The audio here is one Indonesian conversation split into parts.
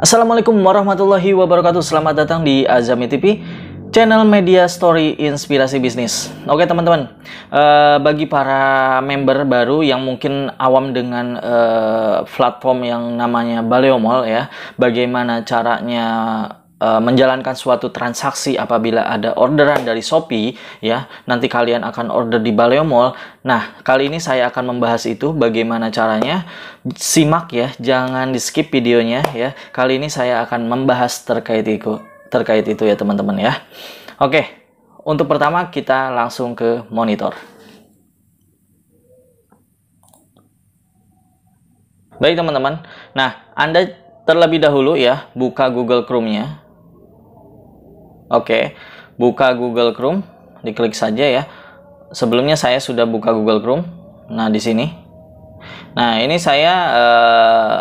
Assalamualaikum warahmatullahi wabarakatuh. Selamat datang di Azami TV, channel media story inspirasi bisnis. Oke teman-teman, uh, bagi para member baru yang mungkin awam dengan uh, platform yang namanya Mall ya, bagaimana caranya Eh, menjalankan suatu transaksi apabila ada orderan dari Shopee ya nanti kalian akan order di Baleo Mall nah kali ini saya akan membahas itu bagaimana caranya simak ya jangan di skip videonya ya kali ini saya akan membahas terkait itu terkait itu ya teman-teman ya oke untuk pertama kita langsung ke monitor Baik teman-teman, nah Anda terlebih dahulu ya buka Google Chrome-nya Oke, buka Google Chrome, diklik saja ya. Sebelumnya saya sudah buka Google Chrome. Nah, di sini. Nah, ini saya uh,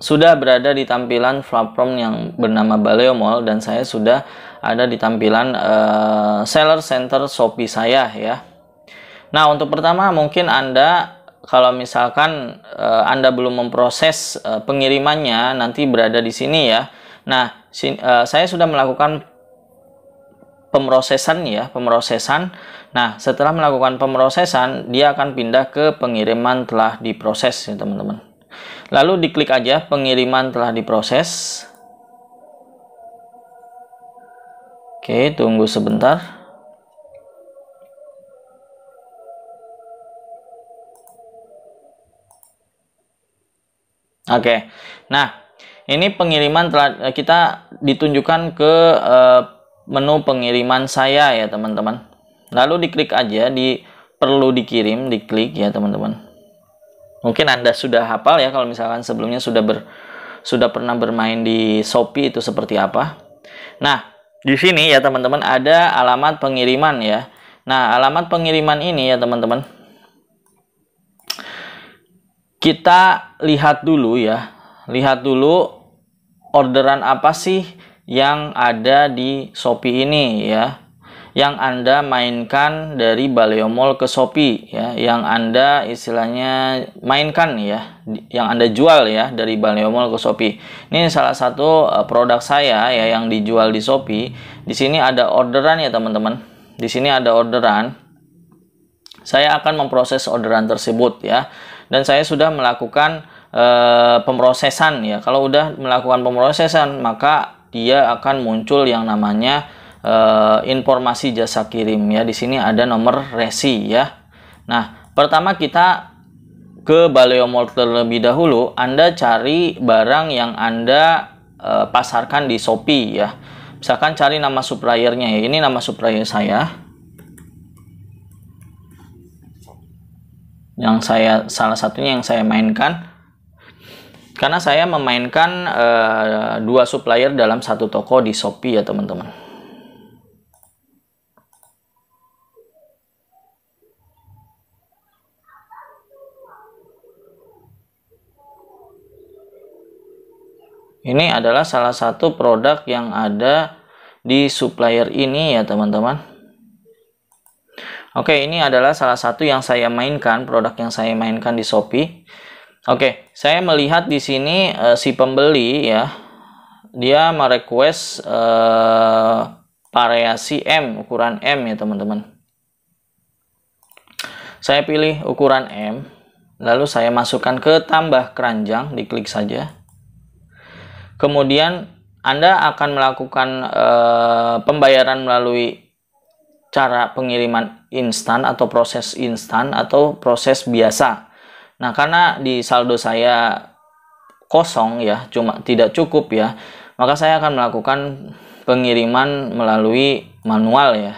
sudah berada di tampilan platform yang bernama Baleo Mall dan saya sudah ada di tampilan uh, seller center Shopee saya ya. Nah, untuk pertama mungkin Anda kalau misalkan uh, Anda belum memproses pengirimannya nanti berada di sini ya. Nah, sin, uh, saya sudah melakukan pemrosesan ya, pemrosesan. Nah, setelah melakukan pemrosesan, dia akan pindah ke pengiriman telah diproses ya, teman-teman. Lalu diklik aja pengiriman telah diproses. Oke, tunggu sebentar. Oke. Nah, ini pengiriman telah kita ditunjukkan ke uh, menu pengiriman saya ya teman-teman. Lalu diklik aja di perlu dikirim, diklik ya teman-teman. Mungkin Anda sudah hafal ya kalau misalkan sebelumnya sudah ber sudah pernah bermain di Shopee itu seperti apa. Nah, di sini ya teman-teman ada alamat pengiriman ya. Nah, alamat pengiriman ini ya teman-teman. Kita lihat dulu ya. Lihat dulu orderan apa sih yang ada di Shopee ini ya yang Anda mainkan dari Mall ke Shopee ya yang Anda istilahnya mainkan ya yang Anda jual ya dari Mall ke Shopee. Ini salah satu eh, produk saya ya yang dijual di Shopee. Di sini ada orderan ya teman-teman. Di sini ada orderan. Saya akan memproses orderan tersebut ya dan saya sudah melakukan eh, pemrosesan ya. Kalau udah melakukan pemrosesan maka dia akan muncul yang namanya uh, informasi jasa kirim ya. Di sini ada nomor resi ya. Nah, pertama kita ke Baleo Mall terlebih dahulu, Anda cari barang yang Anda e, pasarkan di Shopee ya. Misalkan cari nama suppliernya ya. Ini nama supplier saya. Yang saya salah satunya yang saya mainkan karena saya memainkan uh, dua supplier dalam satu toko di Shopee ya teman-teman. Ini adalah salah satu produk yang ada di supplier ini ya teman-teman. Oke, ini adalah salah satu yang saya mainkan, produk yang saya mainkan di Shopee. Oke, okay, saya melihat di sini uh, si pembeli ya, dia merequest uh, variasi M, ukuran M ya teman-teman. Saya pilih ukuran M, lalu saya masukkan ke tambah keranjang, diklik saja. Kemudian Anda akan melakukan uh, pembayaran melalui cara pengiriman instan atau proses instan atau proses biasa Nah, karena di saldo saya kosong ya, cuma tidak cukup ya, maka saya akan melakukan pengiriman melalui manual ya.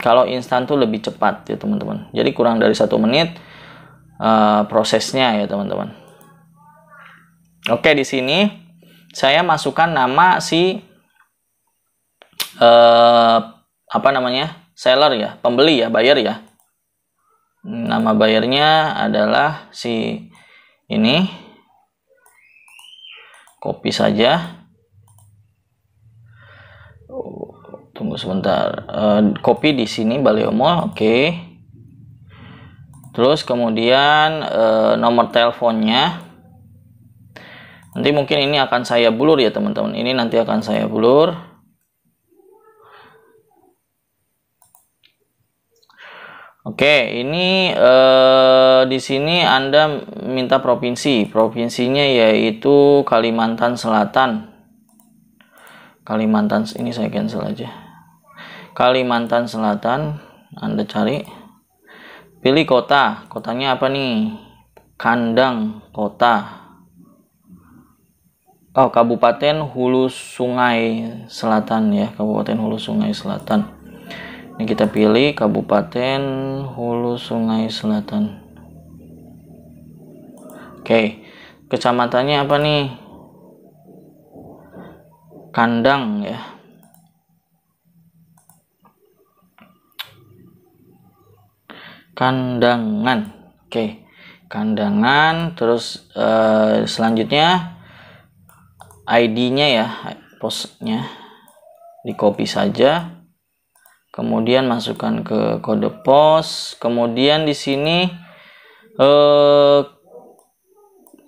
Kalau instan tuh lebih cepat ya teman-teman. Jadi kurang dari satu menit uh, prosesnya ya teman-teman. Oke di sini saya masukkan nama si uh, apa namanya seller ya, pembeli ya, buyer ya. Hmm, nama bayarnya adalah si ini copy saja tunggu sebentar copy eh, di sini Baleomo oke okay. terus kemudian eh, nomor teleponnya nanti mungkin ini akan saya blur ya teman-teman ini nanti akan saya blur Oke, ini eh, di sini Anda minta provinsi. Provinsinya yaitu Kalimantan Selatan. Kalimantan ini saya cancel aja. Kalimantan Selatan, Anda cari. Pilih kota. Kotanya apa nih? Kandang kota. Oh, Kabupaten Hulu Sungai Selatan ya, Kabupaten Hulu Sungai Selatan. Ini kita pilih Kabupaten Hulu Sungai Selatan. Oke, kecamatannya apa nih? Kandang ya. Kandangan. Oke. Kandangan terus uh, selanjutnya ID-nya ya, posnya. Di copy saja kemudian masukkan ke kode pos kemudian di sini eh,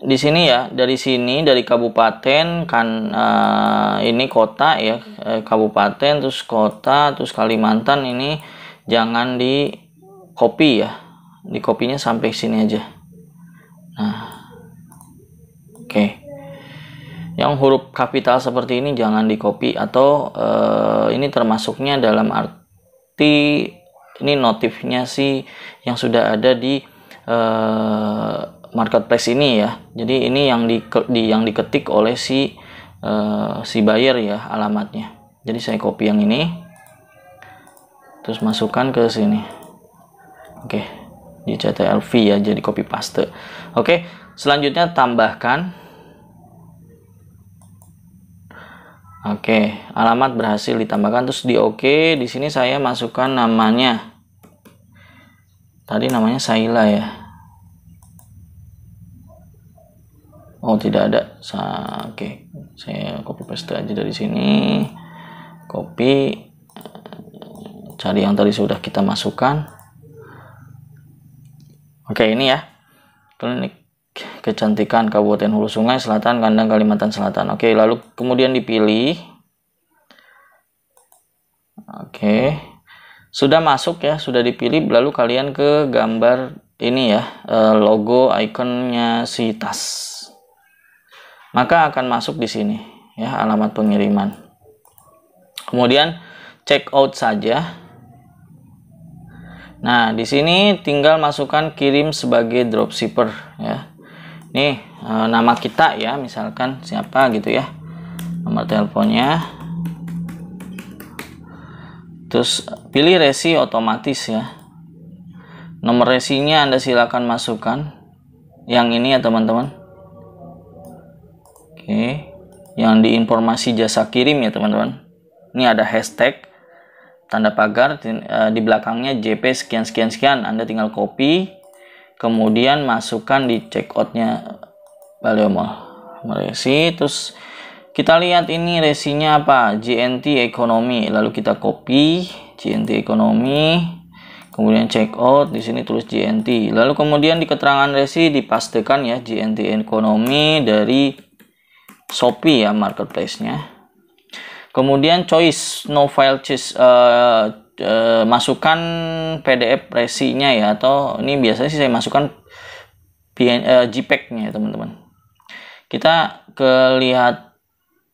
di sini ya dari sini dari kabupaten kan eh, ini kota ya eh, kabupaten terus kota terus Kalimantan ini jangan di copy ya di kopinya sampai sini aja nah oke okay yang huruf kapital seperti ini jangan di copy atau uh, ini termasuknya dalam art T ini notifnya sih yang sudah ada di uh, marketplace ini ya. Jadi ini yang di, di yang diketik oleh si uh, si buyer ya alamatnya. Jadi saya copy yang ini terus masukkan ke sini. Oke, di CTLV ya jadi copy paste. Oke, selanjutnya tambahkan Oke, alamat berhasil ditambahkan terus di oke. OK, di sini saya masukkan namanya. Tadi namanya Saila ya. Oh, tidak ada. Sa oke, saya copy paste aja dari sini. Copy cari yang tadi sudah kita masukkan. Oke, ini ya. Klinik kecantikan Kabupaten Hulu Sungai Selatan kandang Kalimantan Selatan oke lalu kemudian dipilih oke sudah masuk ya sudah dipilih lalu kalian ke gambar ini ya eh, logo ikonnya si tas maka akan masuk di sini ya alamat pengiriman kemudian check out saja Nah, di sini tinggal masukkan kirim sebagai dropshipper ya nih e, nama kita ya misalkan siapa gitu ya nomor teleponnya terus pilih resi otomatis ya nomor resinya anda silakan masukkan yang ini ya teman-teman oke yang di informasi jasa kirim ya teman-teman ini ada hashtag tanda pagar di eh, belakangnya JP sekian sekian sekian Anda tinggal copy kemudian masukkan di checkoutnya Baliomol Meresi terus kita lihat ini resinya apa GNT ekonomi lalu kita copy GNT ekonomi kemudian check out di sini tulis GNT. lalu kemudian di keterangan resi dipastikan ya GNT ekonomi dari Shopee ya marketplace-nya kemudian choice no file choice uh, eh, e, masukkan PDF resinya ya atau ini biasanya sih saya masukkan PN, e, eh, JPEG-nya ya teman-teman. Kita ke lihat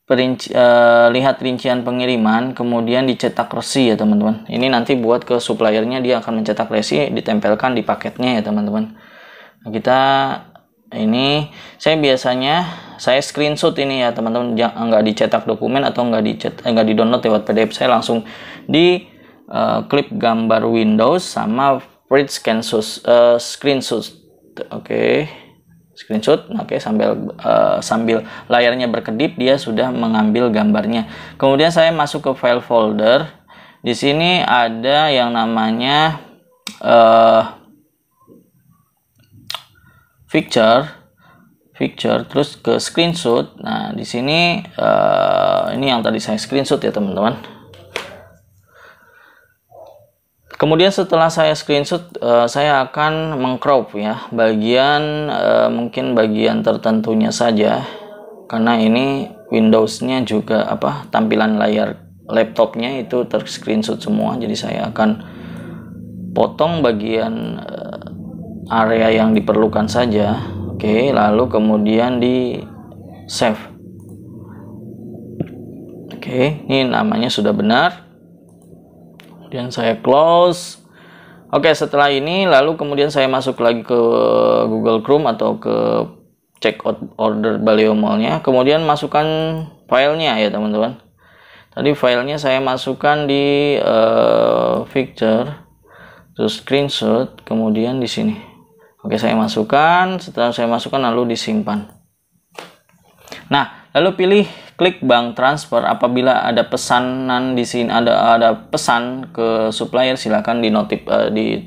perinci, e, lihat rincian pengiriman kemudian dicetak resi ya teman-teman. Ini nanti buat ke suppliernya dia akan mencetak resi ditempelkan di paketnya ya teman-teman. Nah, kita ini saya biasanya saya screenshot ini ya teman-teman nggak dicetak dokumen atau nggak dicetak nggak di download lewat PDF saya langsung di Eh, klik gambar Windows sama print scan uh, eh, screenshot oke okay. screenshot oke okay, sambil uh, sambil layarnya berkedip dia sudah mengambil gambarnya kemudian saya masuk ke file folder di sini ada yang namanya uh, picture picture terus ke screenshot nah di sini uh, ini yang tadi saya screenshot ya teman-teman Kemudian setelah saya screenshot, uh, saya akan mengcrop ya bagian uh, mungkin bagian tertentunya saja karena ini Windows-nya juga apa tampilan layar laptopnya itu terscreenshot semua, jadi saya akan potong bagian uh, area yang diperlukan saja. Oke, lalu kemudian di save. Oke, ini namanya sudah benar kemudian saya close Oke, setelah ini lalu kemudian saya masuk lagi ke Google Chrome atau ke checkout order Baleo mall Kemudian masukkan filenya ya teman-teman. Tadi filenya saya masukkan di uh, picture, terus screenshot, kemudian di sini. Oke, saya masukkan. Setelah saya masukkan lalu disimpan. Nah, lalu pilih klik bank transfer apabila ada pesanan di sini ada ada pesan ke supplier silakan di notif uh, di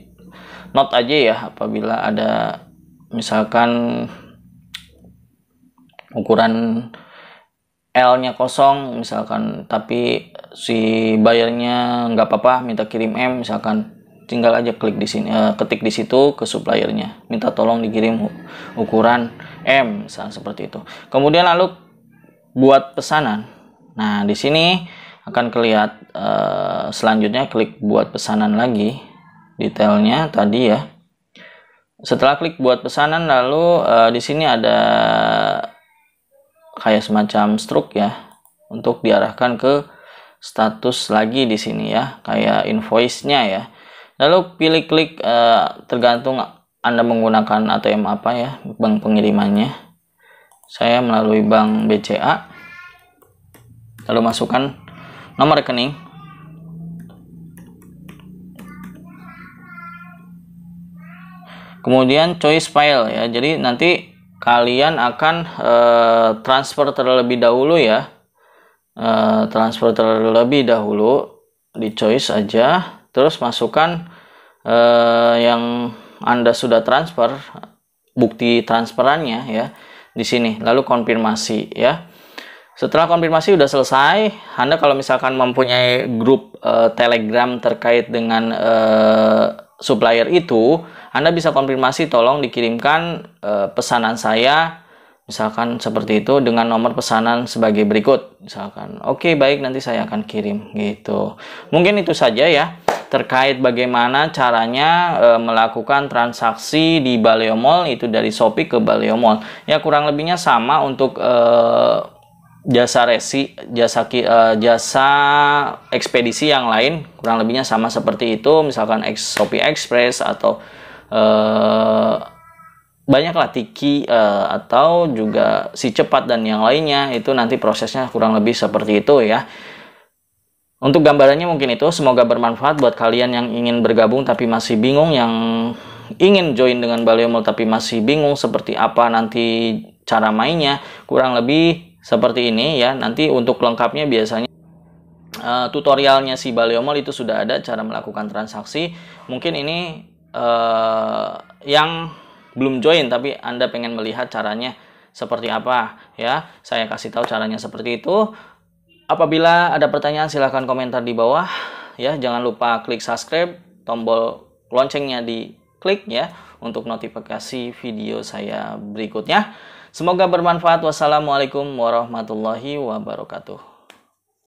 note aja ya apabila ada misalkan ukuran L-nya kosong misalkan tapi si bayarnya nggak apa-apa minta kirim M misalkan tinggal aja klik di sini uh, ketik di situ ke suppliernya minta tolong dikirim ukuran M misalnya seperti itu kemudian lalu buat pesanan. Nah, di sini akan kelihat uh, selanjutnya klik buat pesanan lagi detailnya tadi ya. Setelah klik buat pesanan lalu uh, di sini ada kayak semacam struk ya untuk diarahkan ke status lagi di sini ya, kayak invoice-nya ya. Lalu pilih klik uh, eh, tergantung Anda menggunakan ATM apa ya, bank pengirimannya saya melalui bank BCA lalu masukkan nomor rekening kemudian choice file ya jadi nanti kalian akan e, transfer terlebih dahulu ya e, transfer terlebih dahulu di choice aja terus masukkan e, yang anda sudah transfer bukti transferannya ya di sini lalu konfirmasi ya setelah konfirmasi sudah selesai Anda kalau misalkan mempunyai grup uh, Telegram terkait dengan uh, supplier itu Anda bisa konfirmasi tolong dikirimkan uh, pesanan saya misalkan seperti itu dengan nomor pesanan sebagai berikut misalkan oke okay, baik nanti saya akan kirim gitu mungkin itu saja ya terkait bagaimana caranya e, melakukan transaksi di Baleo Mall itu dari Shopee ke Baleo Mall Ya kurang lebihnya sama untuk e, jasa resi, jasa e, jasa ekspedisi yang lain, kurang lebihnya sama seperti itu, misalkan X, Shopee Express atau e, banyaklah Tiki e, atau juga si cepat dan yang lainnya itu nanti prosesnya kurang lebih seperti itu ya. Untuk gambarannya mungkin itu, semoga bermanfaat buat kalian yang ingin bergabung tapi masih bingung, yang ingin join dengan Baleomul tapi masih bingung seperti apa nanti cara mainnya, kurang lebih seperti ini ya. Nanti untuk lengkapnya biasanya uh, tutorialnya si Baleomol itu sudah ada cara melakukan transaksi. Mungkin ini uh, yang belum join tapi Anda pengen melihat caranya seperti apa ya. Saya kasih tahu caranya seperti itu. Apabila ada pertanyaan silahkan komentar di bawah ya. Jangan lupa klik subscribe, tombol loncengnya di klik ya untuk notifikasi video saya berikutnya. Semoga bermanfaat. Wassalamualaikum warahmatullahi wabarakatuh.